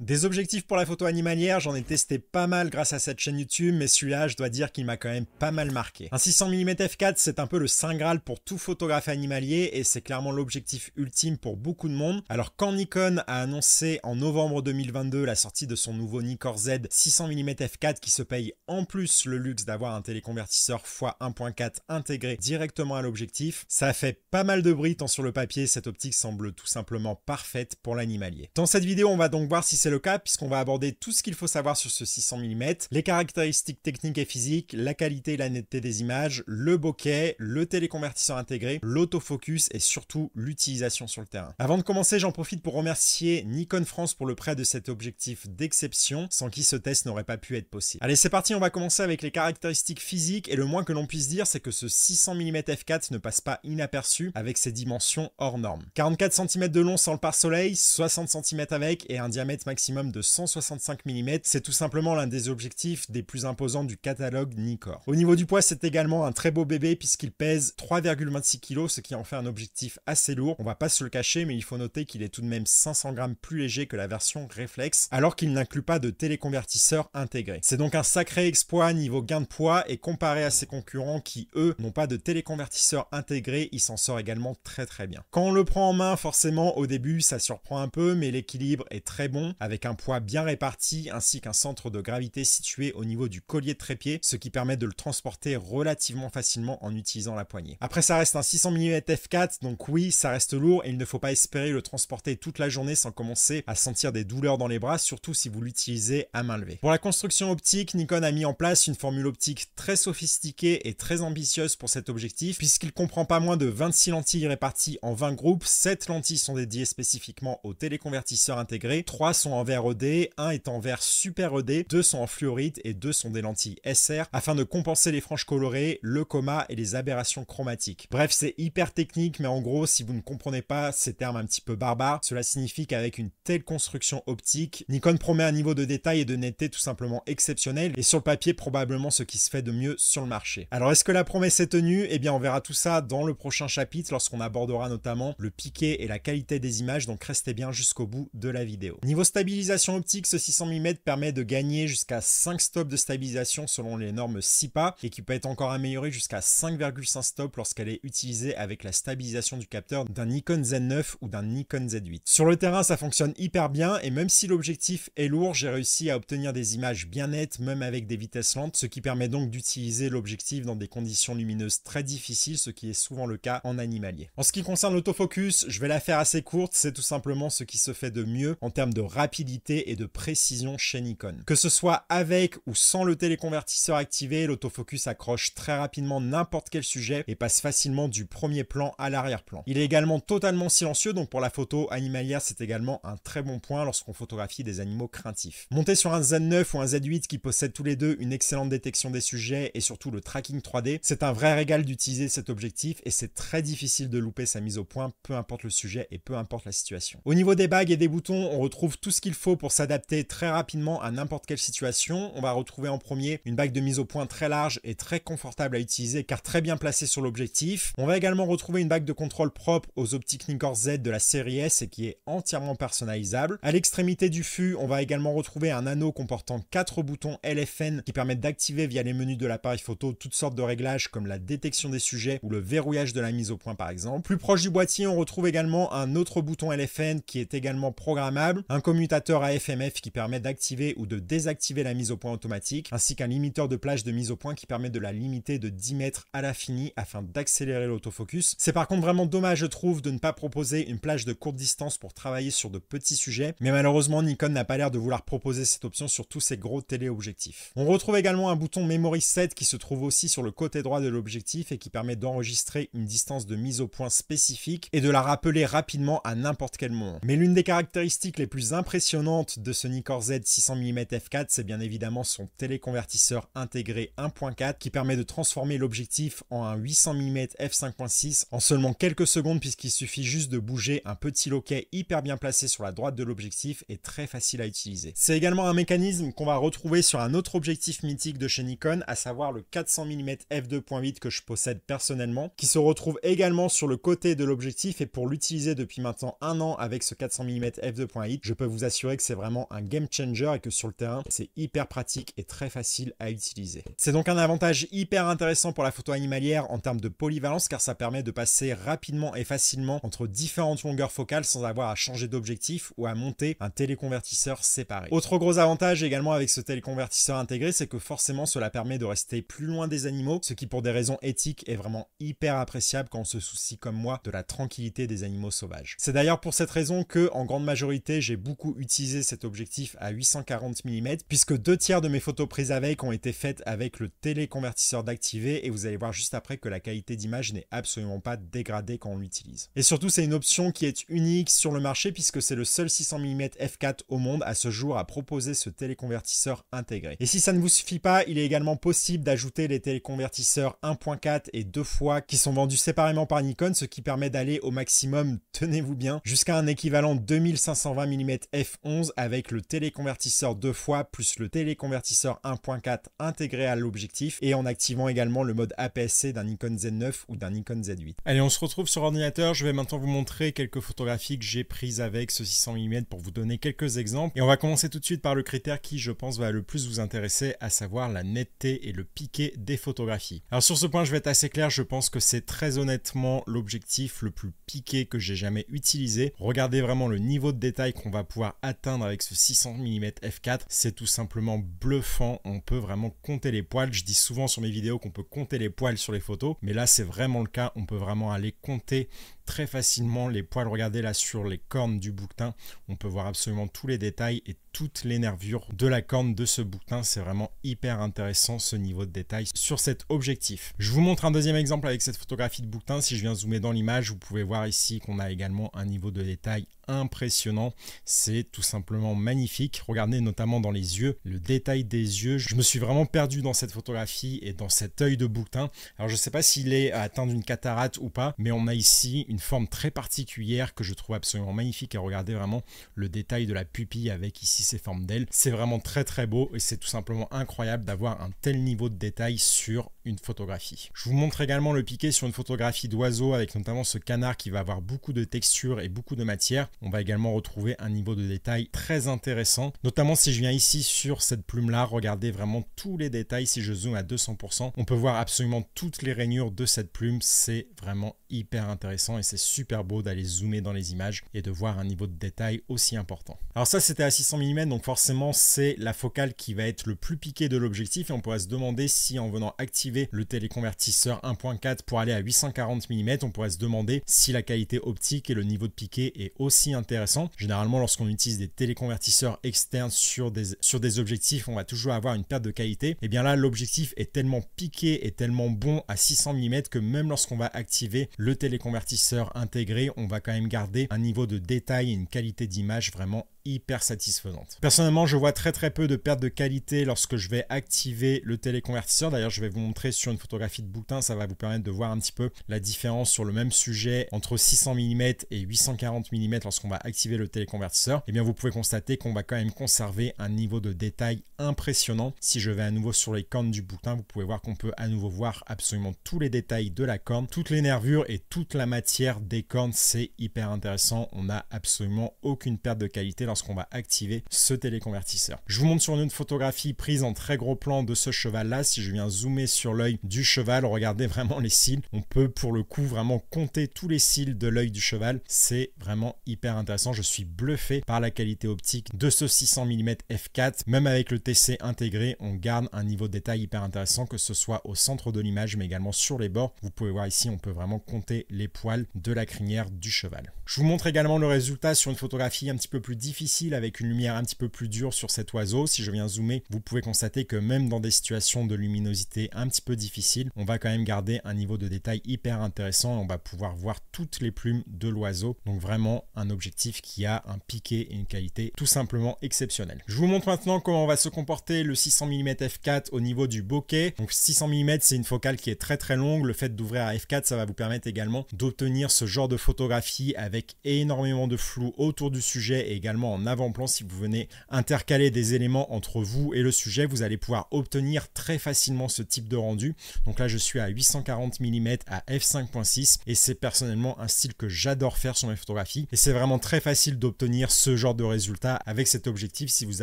Des objectifs pour la photo animalière, j'en ai testé pas mal grâce à cette chaîne YouTube, mais celui-là, je dois dire qu'il m'a quand même pas mal marqué. Un 600 mm f4, c'est un peu le saint graal pour tout photographe animalier, et c'est clairement l'objectif ultime pour beaucoup de monde. Alors quand Nikon a annoncé en novembre 2022 la sortie de son nouveau Nikkor Z 600 mm f4 qui se paye en plus le luxe d'avoir un téléconvertisseur x1.4 intégré directement à l'objectif, ça fait pas mal de bruit tant sur le papier, cette optique semble tout simplement parfaite pour l'animalier. Dans cette vidéo, on va donc voir si c'est le cas puisqu'on va aborder tout ce qu'il faut savoir sur ce 600 mm, les caractéristiques techniques et physiques, la qualité et la netteté des images, le bokeh, le téléconvertisseur intégré, l'autofocus et surtout l'utilisation sur le terrain. Avant de commencer, j'en profite pour remercier Nikon France pour le prêt de cet objectif d'exception, sans qui ce test n'aurait pas pu être possible. Allez, c'est parti, on va commencer avec les caractéristiques physiques et le moins que l'on puisse dire, c'est que ce 600 mm f4 ne passe pas inaperçu avec ses dimensions hors normes. 44 cm de long sans le pare-soleil, 60 cm avec et un diamètre maximum maximum de 165 mm, c'est tout simplement l'un des objectifs des plus imposants du catalogue Nikkor. Au niveau du poids, c'est également un très beau bébé puisqu'il pèse 3,26 kg, ce qui en fait un objectif assez lourd. On va pas se le cacher, mais il faut noter qu'il est tout de même 500 grammes plus léger que la version reflex, alors qu'il n'inclut pas de téléconvertisseur intégré. C'est donc un sacré exploit niveau gain de poids et comparé à ses concurrents qui, eux, n'ont pas de téléconvertisseur intégré, il s'en sort également très très bien. Quand on le prend en main, forcément, au début, ça surprend un peu, mais l'équilibre est très bon, avec un poids bien réparti ainsi qu'un centre de gravité situé au niveau du collier de trépied, ce qui permet de le transporter relativement facilement en utilisant la poignée. Après ça reste un 600 mm f4, donc oui ça reste lourd et il ne faut pas espérer le transporter toute la journée sans commencer à sentir des douleurs dans les bras, surtout si vous l'utilisez à main levée. Pour la construction optique, Nikon a mis en place une formule optique très sophistiquée et très ambitieuse pour cet objectif, puisqu'il comprend pas moins de 26 lentilles réparties en 20 groupes, 7 lentilles sont dédiées spécifiquement aux téléconvertisseur intégrés, 3 sont en verre ED, un est en verre super ED, deux sont en fluorite et deux sont des lentilles SR afin de compenser les franges colorées, le coma et les aberrations chromatiques. Bref, c'est hyper technique, mais en gros, si vous ne comprenez pas ces termes un petit peu barbares, cela signifie qu'avec une telle construction optique, Nikon promet un niveau de détail et de netteté tout simplement exceptionnel et sur le papier probablement ce qui se fait de mieux sur le marché. Alors est-ce que la promesse est tenue Eh bien, on verra tout ça dans le prochain chapitre lorsqu'on abordera notamment le piqué et la qualité des images, donc restez bien jusqu'au bout de la vidéo. Niveau stabilisation optique, ce 600 mm permet de gagner jusqu'à 5 stops de stabilisation selon les normes SIPA et qui peut être encore améliorée jusqu'à 5,5 stops lorsqu'elle est utilisée avec la stabilisation du capteur d'un Nikon Z9 ou d'un Nikon Z8. Sur le terrain, ça fonctionne hyper bien et même si l'objectif est lourd, j'ai réussi à obtenir des images bien nettes même avec des vitesses lentes, ce qui permet donc d'utiliser l'objectif dans des conditions lumineuses très difficiles, ce qui est souvent le cas en animalier. En ce qui concerne l'autofocus, je vais la faire assez courte, c'est tout simplement ce qui se fait de mieux en termes de rapidité rapidité et de précision chez Nikon. Que ce soit avec ou sans le téléconvertisseur activé, l'autofocus accroche très rapidement n'importe quel sujet et passe facilement du premier plan à l'arrière-plan. Il est également totalement silencieux, donc pour la photo animalière, c'est également un très bon point lorsqu'on photographie des animaux craintifs. Monté sur un Z9 ou un Z8 qui possède tous les deux une excellente détection des sujets et surtout le tracking 3D, c'est un vrai régal d'utiliser cet objectif et c'est très difficile de louper sa mise au point, peu importe le sujet et peu importe la situation. Au niveau des bagues et des boutons, on retrouve tout ce qu'il faut pour s'adapter très rapidement à n'importe quelle situation. On va retrouver en premier une bague de mise au point très large et très confortable à utiliser car très bien placée sur l'objectif. On va également retrouver une bague de contrôle propre aux optiques Nikkor Z de la série S et qui est entièrement personnalisable. À l'extrémité du fût, on va également retrouver un anneau comportant quatre boutons LFN qui permettent d'activer via les menus de l'appareil photo toutes sortes de réglages comme la détection des sujets ou le verrouillage de la mise au point par exemple. Plus proche du boîtier, on retrouve également un autre bouton LFN qui est également programmable, un commutateur à FMF qui permet d'activer ou de désactiver la mise au point automatique, ainsi qu'un limiteur de plage de mise au point qui permet de la limiter de 10 mètres à l'infini afin d'accélérer l'autofocus. C'est par contre vraiment dommage, je trouve, de ne pas proposer une plage de courte distance pour travailler sur de petits sujets, mais malheureusement, Nikon n'a pas l'air de vouloir proposer cette option sur tous ses gros téléobjectifs. On retrouve également un bouton Memory 7 qui se trouve aussi sur le côté droit de l'objectif et qui permet d'enregistrer une distance de mise au point spécifique et de la rappeler rapidement à n'importe quel moment. Mais l'une des caractéristiques les plus impressionnantes impressionnante de ce Nikkor Z 600mm f4, c'est bien évidemment son téléconvertisseur intégré 1.4 qui permet de transformer l'objectif en un 800mm f5.6 en seulement quelques secondes puisqu'il suffit juste de bouger un petit loquet hyper bien placé sur la droite de l'objectif et très facile à utiliser. C'est également un mécanisme qu'on va retrouver sur un autre objectif mythique de chez Nikon, à savoir le 400mm f2.8 que je possède personnellement, qui se retrouve également sur le côté de l'objectif et pour l'utiliser depuis maintenant un an avec ce 400mm f2.8, je peux vous assurer que c'est vraiment un game changer et que sur le terrain, c'est hyper pratique et très facile à utiliser. C'est donc un avantage hyper intéressant pour la photo animalière en termes de polyvalence car ça permet de passer rapidement et facilement entre différentes longueurs focales sans avoir à changer d'objectif ou à monter un téléconvertisseur séparé. Autre gros avantage également avec ce téléconvertisseur intégré, c'est que forcément cela permet de rester plus loin des animaux, ce qui pour des raisons éthiques est vraiment hyper appréciable quand on se soucie comme moi de la tranquillité des animaux sauvages. C'est d'ailleurs pour cette raison que, en grande majorité, j'ai beaucoup utiliser cet objectif à 840 mm puisque deux tiers de mes photos prises avec ont été faites avec le téléconvertisseur d'activé et vous allez voir juste après que la qualité d'image n'est absolument pas dégradée quand on l'utilise. Et surtout c'est une option qui est unique sur le marché puisque c'est le seul 600 mm f4 au monde à ce jour à proposer ce téléconvertisseur intégré. Et si ça ne vous suffit pas, il est également possible d'ajouter les téléconvertisseurs 1.4 et 2 fois qui sont vendus séparément par Nikon ce qui permet d'aller au maximum, tenez-vous bien, jusqu'à un équivalent 2520 mm f 11 avec le téléconvertisseur 2 fois plus le téléconvertisseur 1.4 intégré à l'objectif et en activant également le mode APS-C d'un Nikon Z9 ou d'un Nikon Z8. Allez, on se retrouve sur ordinateur. Je vais maintenant vous montrer quelques photographies que j'ai prises avec ce 600 mm pour vous donner quelques exemples. Et on va commencer tout de suite par le critère qui, je pense, va le plus vous intéresser, à savoir la netteté et le piqué des photographies. Alors sur ce point, je vais être assez clair. Je pense que c'est très honnêtement l'objectif le plus piqué que j'ai jamais utilisé. Regardez vraiment le niveau de détail qu'on va pouvoir atteindre avec ce 600 mm f4, c'est tout simplement bluffant. On peut vraiment compter les poils. Je dis souvent sur mes vidéos qu'on peut compter les poils sur les photos, mais là c'est vraiment le cas. On peut vraiment aller compter très facilement les poils. Regardez là sur les cornes du bouquetin, on peut voir absolument tous les détails et toutes les nervures de la corne de ce bouquetin. C'est vraiment hyper intéressant ce niveau de détail sur cet objectif. Je vous montre un deuxième exemple avec cette photographie de bouquetin. Si je viens zoomer dans l'image, vous pouvez voir ici qu'on a également un niveau de détail impressionnant. C'est tout simplement magnifique. Regardez notamment dans les yeux, le détail des yeux. Je me suis vraiment perdu dans cette photographie et dans cet œil de bouquetin. Alors je ne sais pas s'il est atteint d'une cataracte ou pas, mais on a ici une forme très particulière que je trouve absolument magnifique à regarder vraiment le détail de la pupille avec ici ces formes d'ailes. C'est vraiment très très beau et c'est tout simplement incroyable d'avoir un tel niveau de détail sur photographie. Je vous montre également le piqué sur une photographie d'oiseau avec notamment ce canard qui va avoir beaucoup de texture et beaucoup de matière. On va également retrouver un niveau de détail très intéressant, notamment si je viens ici sur cette plume là, regardez vraiment tous les détails. Si je zoome à 200%, on peut voir absolument toutes les rainures de cette plume. C'est vraiment hyper intéressant et c'est super beau d'aller zoomer dans les images et de voir un niveau de détail aussi important. Alors ça c'était à 600 mm donc forcément c'est la focale qui va être le plus piqué de l'objectif et on pourra se demander si en venant activer le téléconvertisseur 1.4 pour aller à 840 mm, on pourrait se demander si la qualité optique et le niveau de piqué est aussi intéressant. Généralement, lorsqu'on utilise des téléconvertisseurs externes sur des, sur des objectifs, on va toujours avoir une perte de qualité. Et eh bien là, l'objectif est tellement piqué et tellement bon à 600 mm que même lorsqu'on va activer le téléconvertisseur intégré, on va quand même garder un niveau de détail et une qualité d'image vraiment hyper satisfaisante. Personnellement, je vois très très peu de perte de qualité lorsque je vais activer le téléconvertisseur. D'ailleurs, je vais vous montrer sur une photographie de boutin ça va vous permettre de voir un petit peu la différence sur le même sujet entre 600 mm et 840 mm lorsqu'on va activer le téléconvertisseur. Et eh bien, vous pouvez constater qu'on va quand même conserver un niveau de détail impressionnant. Si je vais à nouveau sur les cornes du boutin vous pouvez voir qu'on peut à nouveau voir absolument tous les détails de la corne, toutes les nervures et toute la matière des cornes. C'est hyper intéressant. On n'a absolument aucune perte de qualité qu'on va activer ce téléconvertisseur. Je vous montre sur une photographie prise en très gros plan de ce cheval là. Si je viens zoomer sur l'œil du cheval, regardez vraiment les cils. On peut pour le coup vraiment compter tous les cils de l'œil du cheval. C'est vraiment hyper intéressant. Je suis bluffé par la qualité optique de ce 600 mm f4. Même avec le TC intégré, on garde un niveau de détail hyper intéressant, que ce soit au centre de l'image mais également sur les bords. Vous pouvez voir ici, on peut vraiment compter les poils de la crinière du cheval. Je vous montre également le résultat sur une photographie un petit peu plus difficile avec une lumière un petit peu plus dure sur cet oiseau. Si je viens zoomer, vous pouvez constater que même dans des situations de luminosité un petit peu difficile, on va quand même garder un niveau de détail hyper intéressant. et On va pouvoir voir toutes les plumes de l'oiseau. Donc vraiment un objectif qui a un piqué et une qualité tout simplement exceptionnelle. Je vous montre maintenant comment va se comporter le 600 mm f4 au niveau du bokeh. Donc 600 mm, c'est une focale qui est très très longue. Le fait d'ouvrir à f4, ça va vous permettre également d'obtenir ce genre de photographie avec énormément de flou autour du sujet et également en avant-plan. Si vous venez intercaler des éléments entre vous et le sujet, vous allez pouvoir obtenir très facilement ce type de rendu. Donc là, je suis à 840 mm à f5.6 et c'est personnellement un style que j'adore faire sur mes photographies. Et c'est vraiment très facile d'obtenir ce genre de résultat avec cet objectif. Si vous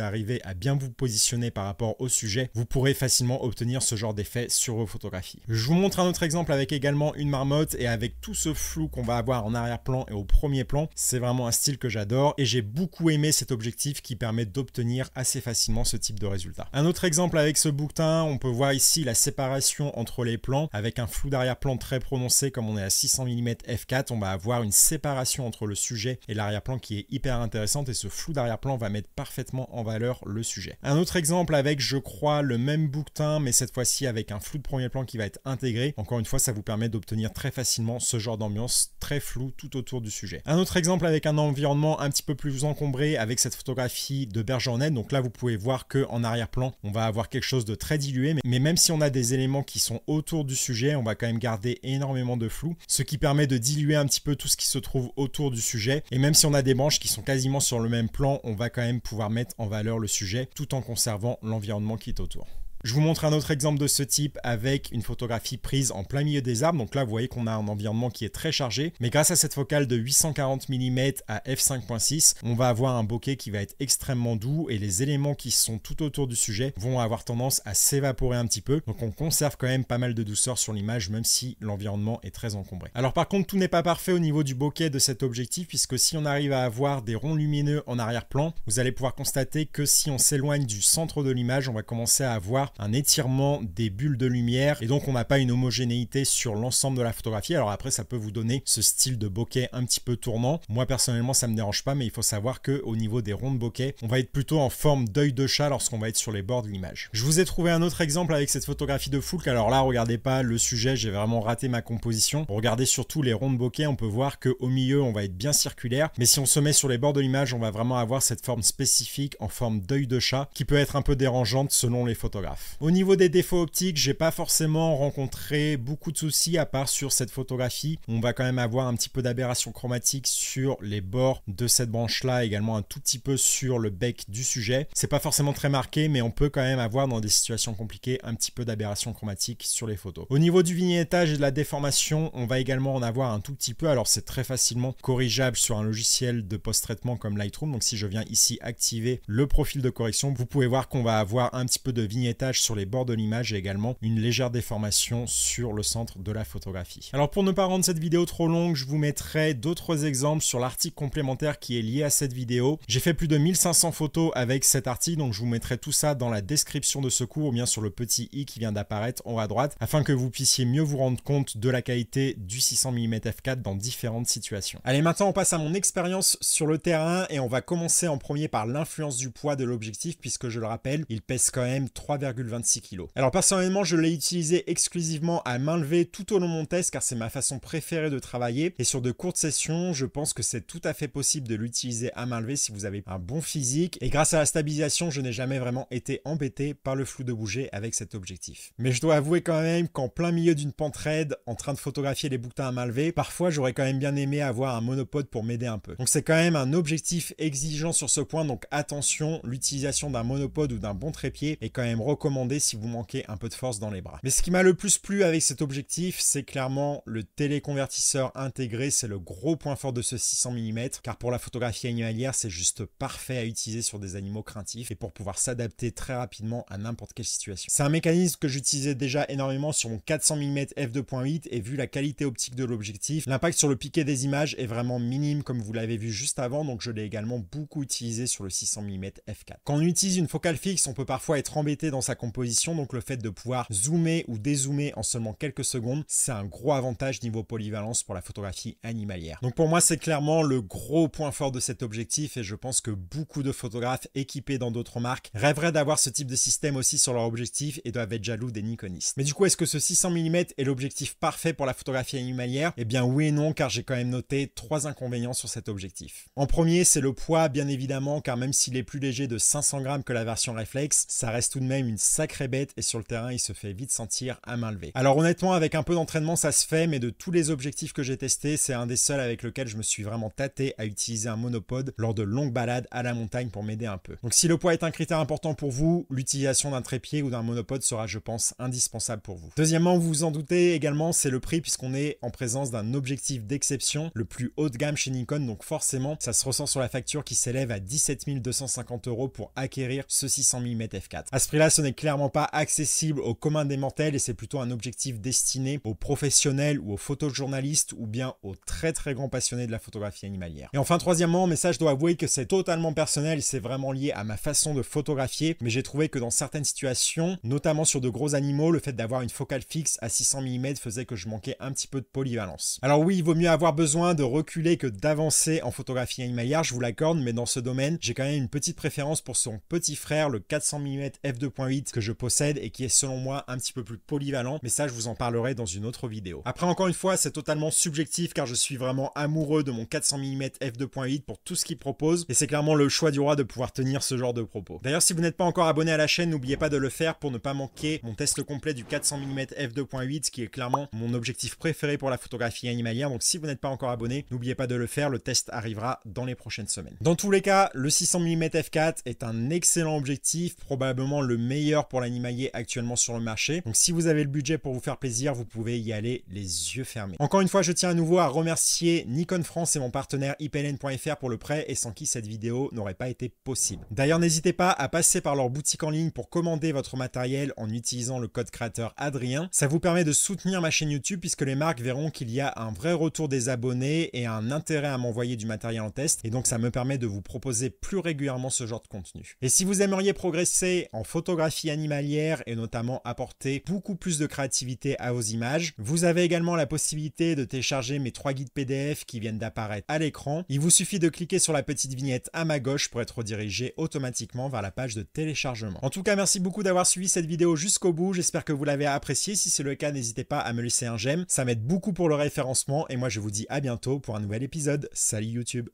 arrivez à bien vous positionner par rapport au sujet, vous pourrez facilement obtenir ce genre d'effet sur vos photographies. Je vous montre un autre exemple avec également une marmotte et avec tout ce flou qu'on va avoir en arrière-plan et au premier plan. C'est vraiment un style que j'adore et j'ai beaucoup aimé cet objectif qui permet d'obtenir assez facilement ce type de résultat. Un autre exemple avec ce bouquetin, on peut voir ici la séparation entre les plans avec un flou d'arrière-plan très prononcé comme on est à 600 mm f4, on va avoir une séparation entre le sujet et l'arrière-plan qui est hyper intéressante et ce flou d'arrière-plan va mettre parfaitement en valeur le sujet. Un autre exemple avec, je crois, le même bouquetin mais cette fois-ci avec un flou de premier plan qui va être intégré. Encore une fois, ça vous permet d'obtenir très facilement ce genre d'ambiance très flou tout autour du sujet. Un autre exemple avec un environnement un petit peu plus encombré avec cette photographie de Bergernet. Donc là, vous pouvez voir que en arrière-plan, on va avoir quelque chose de très dilué, mais même si on a des éléments qui sont autour du sujet, on va quand même garder énormément de flou, ce qui permet de diluer un petit peu tout ce qui se trouve autour du sujet. Et même si on a des branches qui sont quasiment sur le même plan, on va quand même pouvoir mettre en valeur le sujet tout en conservant l'environnement qui est autour. Je vous montre un autre exemple de ce type avec une photographie prise en plein milieu des arbres. Donc là, vous voyez qu'on a un environnement qui est très chargé. Mais grâce à cette focale de 840 mm à f5.6, on va avoir un bokeh qui va être extrêmement doux et les éléments qui sont tout autour du sujet vont avoir tendance à s'évaporer un petit peu. Donc on conserve quand même pas mal de douceur sur l'image, même si l'environnement est très encombré. Alors par contre, tout n'est pas parfait au niveau du bokeh de cet objectif, puisque si on arrive à avoir des ronds lumineux en arrière-plan, vous allez pouvoir constater que si on s'éloigne du centre de l'image, on va commencer à avoir un étirement des bulles de lumière et donc on n'a pas une homogénéité sur l'ensemble de la photographie. Alors après, ça peut vous donner ce style de bokeh un petit peu tournant. Moi personnellement, ça me dérange pas, mais il faut savoir que au niveau des ronds de bokeh, on va être plutôt en forme d'œil de chat lorsqu'on va être sur les bords de l'image. Je vous ai trouvé un autre exemple avec cette photographie de Foulk. Alors là, regardez pas le sujet, j'ai vraiment raté ma composition. Regardez surtout les ronds de bokeh, on peut voir que au milieu, on va être bien circulaire, mais si on se met sur les bords de l'image, on va vraiment avoir cette forme spécifique en forme d'œil de chat qui peut être un peu dérangeante selon les photographes. Au niveau des défauts optiques, j'ai pas forcément rencontré beaucoup de soucis à part sur cette photographie. On va quand même avoir un petit peu d'aberration chromatique sur les bords de cette branche-là, également un tout petit peu sur le bec du sujet. C'est pas forcément très marqué, mais on peut quand même avoir dans des situations compliquées un petit peu d'aberration chromatique sur les photos. Au niveau du vignettage et de la déformation, on va également en avoir un tout petit peu. Alors c'est très facilement corrigeable sur un logiciel de post-traitement comme Lightroom. Donc si je viens ici activer le profil de correction, vous pouvez voir qu'on va avoir un petit peu de vignettage sur les bords de l'image et également une légère déformation sur le centre de la photographie. Alors pour ne pas rendre cette vidéo trop longue, je vous mettrai d'autres exemples sur l'article complémentaire qui est lié à cette vidéo. J'ai fait plus de 1500 photos avec cet article, donc je vous mettrai tout ça dans la description de ce cours ou bien sur le petit i qui vient d'apparaître en haut à droite afin que vous puissiez mieux vous rendre compte de la qualité du 600 mm f4 dans différentes situations. Allez, maintenant on passe à mon expérience sur le terrain et on va commencer en premier par l'influence du poids de l'objectif puisque je le rappelle, il pèse quand même 3,5 26 kg. Alors personnellement, je l'ai utilisé exclusivement à main levée tout au long de mon test car c'est ma façon préférée de travailler et sur de courtes sessions, je pense que c'est tout à fait possible de l'utiliser à main levée si vous avez un bon physique et grâce à la stabilisation, je n'ai jamais vraiment été embêté par le flou de bouger avec cet objectif. Mais je dois avouer quand même qu'en plein milieu d'une pente raide, en train de photographier les bouquetins à main levée, parfois j'aurais quand même bien aimé avoir un monopode pour m'aider un peu. Donc c'est quand même un objectif exigeant sur ce point, donc attention, l'utilisation d'un monopode ou d'un bon trépied est quand même recommandée si vous manquez un peu de force dans les bras. Mais ce qui m'a le plus plu avec cet objectif, c'est clairement le téléconvertisseur intégré, c'est le gros point fort de ce 600 mm, car pour la photographie animalière, c'est juste parfait à utiliser sur des animaux craintifs et pour pouvoir s'adapter très rapidement à n'importe quelle situation. C'est un mécanisme que j'utilisais déjà énormément sur mon 400 mm f2.8 et vu la qualité optique de l'objectif, l'impact sur le piqué des images est vraiment minime comme vous l'avez vu juste avant, donc je l'ai également beaucoup utilisé sur le 600 mm f4. Quand on utilise une focale fixe, on peut parfois être embêté dans sa composition, donc le fait de pouvoir zoomer ou dézoomer en seulement quelques secondes, c'est un gros avantage niveau polyvalence pour la photographie animalière. Donc pour moi, c'est clairement le gros point fort de cet objectif et je pense que beaucoup de photographes équipés dans d'autres marques rêveraient d'avoir ce type de système aussi sur leur objectif et doivent être jaloux des Nikonistes. Mais du coup, est-ce que ce 600 mm est l'objectif parfait pour la photographie animalière Et eh bien oui et non, car j'ai quand même noté trois inconvénients sur cet objectif. En premier, c'est le poids, bien évidemment, car même s'il est plus léger de 500 grammes que la version Reflex, ça reste tout de même une sacrée bête et sur le terrain, il se fait vite sentir à main levée. Alors honnêtement, avec un peu d'entraînement, ça se fait, mais de tous les objectifs que j'ai testés, c'est un des seuls avec lequel je me suis vraiment tâté à utiliser un monopode lors de longues balades à la montagne pour m'aider un peu. Donc si le poids est un critère important pour vous, l'utilisation d'un trépied ou d'un monopode sera, je pense, indispensable pour vous. Deuxièmement, vous vous en doutez également, c'est le prix puisqu'on est en présence d'un objectif d'exception, le plus haut de gamme chez Nikon, donc forcément, ça se ressent sur la facture qui s'élève à 17 250 euros pour acquérir ce 600 mm f4. À ce prix-là, ce n'est clairement pas accessible au commun des mortels et c'est plutôt un objectif destiné aux professionnels ou aux photojournalistes ou bien aux très très grands passionnés de la photographie animalière. Et enfin troisièmement, mais ça je dois avouer que c'est totalement personnel, c'est vraiment lié à ma façon de photographier, mais j'ai trouvé que dans certaines situations, notamment sur de gros animaux, le fait d'avoir une focale fixe à 600 mm faisait que je manquais un petit peu de polyvalence. Alors oui, il vaut mieux avoir besoin de reculer que d'avancer en photographie animalière, je vous l'accorde, mais dans ce domaine, j'ai quand même une petite préférence pour son petit frère, le 400 mm f2.8 que je possède et qui est selon moi un petit peu plus polyvalent, mais ça je vous en parlerai dans une autre vidéo. Après encore une fois, c'est totalement subjectif car je suis vraiment amoureux de mon 400 mm f2.8 pour tout ce qu'il propose et c'est clairement le choix du roi de pouvoir tenir ce genre de propos. D'ailleurs, si vous n'êtes pas encore abonné à la chaîne, n'oubliez pas de le faire pour ne pas manquer mon test complet du 400 mm f2.8 qui est clairement mon objectif préféré pour la photographie animalière. Donc si vous n'êtes pas encore abonné, n'oubliez pas de le faire, le test arrivera dans les prochaines semaines. Dans tous les cas, le 600 mm f4 est un excellent objectif, probablement le meilleur pour l'animalier actuellement sur le marché. Donc si vous avez le budget pour vous faire plaisir, vous pouvez y aller les yeux fermés. Encore une fois, je tiens à nouveau à remercier Nikon France et mon partenaire IPLN.fr pour le prêt et sans qui cette vidéo n'aurait pas été possible. D'ailleurs, n'hésitez pas à passer par leur boutique en ligne pour commander votre matériel en utilisant le code créateur Adrien. Ça vous permet de soutenir ma chaîne YouTube puisque les marques verront qu'il y a un vrai retour des abonnés et un intérêt à m'envoyer du matériel en test et donc ça me permet de vous proposer plus régulièrement ce genre de contenu. Et si vous aimeriez progresser en photographie animalière et notamment apporter beaucoup plus de créativité à vos images. Vous avez également la possibilité de télécharger mes trois guides PDF qui viennent d'apparaître à l'écran. Il vous suffit de cliquer sur la petite vignette à ma gauche pour être redirigé automatiquement vers la page de téléchargement. En tout cas, merci beaucoup d'avoir suivi cette vidéo jusqu'au bout. J'espère que vous l'avez appréciée. Si c'est le cas, n'hésitez pas à me laisser un j'aime. Ça m'aide beaucoup pour le référencement et moi je vous dis à bientôt pour un nouvel épisode. Salut YouTube